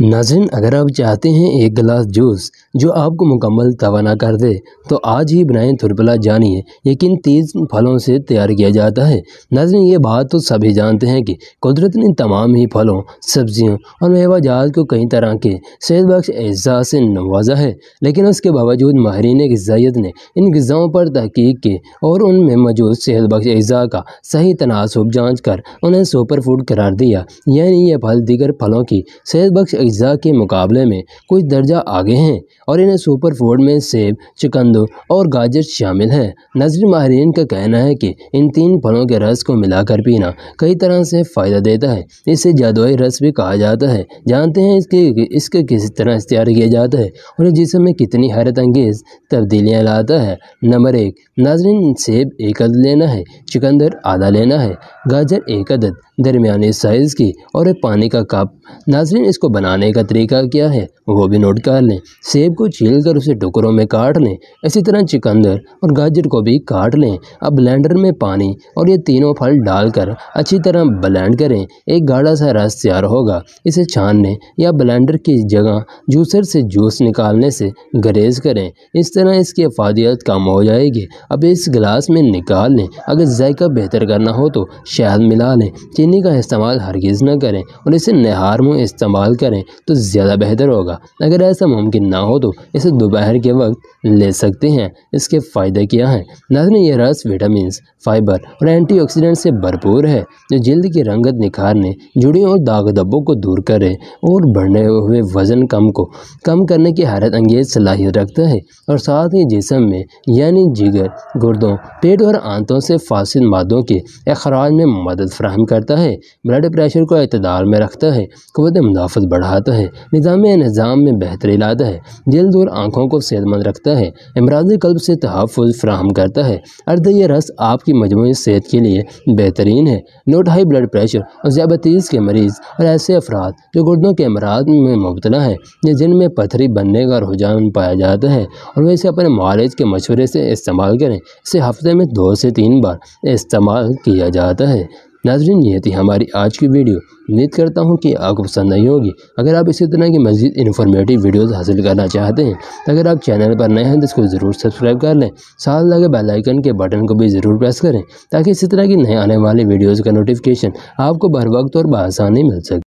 नाजरन अगर आप चाहते हैं एक गिलास जूस जो आपको मुकम्मल तोाना कर दे तो आज ही बनाएं थुरपला जानिए ये किन तीज फलों से तैयार किया जाता है नाजरन ये बात तो सभी जानते हैं कि कुदरत ने तमाम ही फलों सब्जियों और मेवाजात को कई तरह के सेहत बख्श अज्जा से नवाजा है लेकिन उसके बावजूद माहरीन गजाइत ने इन गज़ाओं पर तहकीक की और उनमें मौजूद सेहत बख्श अजा का सही तनासब जाँच कर उन्हें सुपर फूड करार दिया यानी यह फल दीगर फलों की सेहत बख्श अज्जा के मुकाबले में कुछ दर्जा आगे हैं और इन्हें सुपर फूड में सेब चिकंदो और गाजर शामिल हैं नजर माहरीन का कहना है कि इन तीन फलों के रस को मिलाकर पीना कई तरह से फ़ायदा देता है इसे जादुई रस भी कहा जाता है जानते हैं इसके इसके किस तरह इख्तियार किया जाता है और जिसम में कितनी हैरत अंगेज़ तब्दीलियाँ लाता है नंबर एक नाजरीन सेब एक अद लेना है चिकंदर आधा लेना है गाजर एक अदद दरमिया साइज़ की और एक पानी का कप नाजरीन इसको बनाना बनाने का तरीका क्या है वो भी नोट कर लें सेब को छील कर उसे टुकड़ों में काट लें इसी तरह चिकंदर और गाजर को भी काट लें अब ब्लेंडर में पानी और ये तीनों फल डालकर अच्छी तरह ब्लेंड करें एक गाढ़ा सा रस तैयार होगा इसे छानने या ब्लेंडर की जगह जूसर से जूस निकालने से ग्रेज करें इस तरह इसकी अफादियत कम हो जाएगी अब इस गिलास में निकाल लें अगर जायका बेहतर करना हो तो शहद मिला लें चीनी का इस्तेमाल हरगिज़ न करें और इसे नहार में इस्तेमाल करें तो ज़्यादा बेहतर होगा अगर ऐसा मुमकिन ना हो तो इसे दोपहर के वक्त ले सकते हैं इसके फ़ायदे क्या हैं नाजन यह रस विटामिन फाइबर और एंटी से भरपूर है जो जल्द की रंगत निखारने जुड़े और दाग दबों को दूर करें और बढ़ने हुए वज़न कम को कम करने की हैरत अंगेज सलाहियत रखता है और साथ ही जिसम में यानी जिगर गुर्दों पेट और आंतों से फासिल मादों के अखराज में मदद फ्राहम करता है ब्लड प्रेशर को अतदार में रखता है कुत मुदाफ़त बढ़ा लाता है निज़ाम निज़ाम में बेहतरी लाता है जल्द और आँखों को सेहतमंद रखता है अमराज कल्ब से तहफ़ फ्राहम करता है अर्द यह रस आपकी मजमू सेहत के लिए बेहतरीन है नोट हाई ब्लड प्रेशर और ज़्याबतीस के मरीज़ और ऐसे अफराद जो गुर्दों के अमराज में मुबतला है या जिनमें पथरी बनने का रुझान पाया जाता है और वह इसे अपने मालिज के मशवरे से इस्तेमाल करें इसे हफ्ते में दो से तीन बार इस्तेमाल किया जाता है नाजरीन ये थी हमारी आज की वीडियो उम्मीद करता हूँ कि आपको पसंद आई होगी अगर आप इसी तरह की मज़ीद इन्फॉर्मेटिव वीडियोस हासिल करना चाहते हैं तो अगर आप चैनल पर नए हैं तो इसको ज़रूर सब्सक्राइब कर लें साथ लगे बेल आइकन के बटन को भी ज़रूर प्रेस करें ताकि इसी तरह की नए आने वाली वीडियोज़ का नोटिफिकेशन आपको बर वक्त और बसानी मिल सके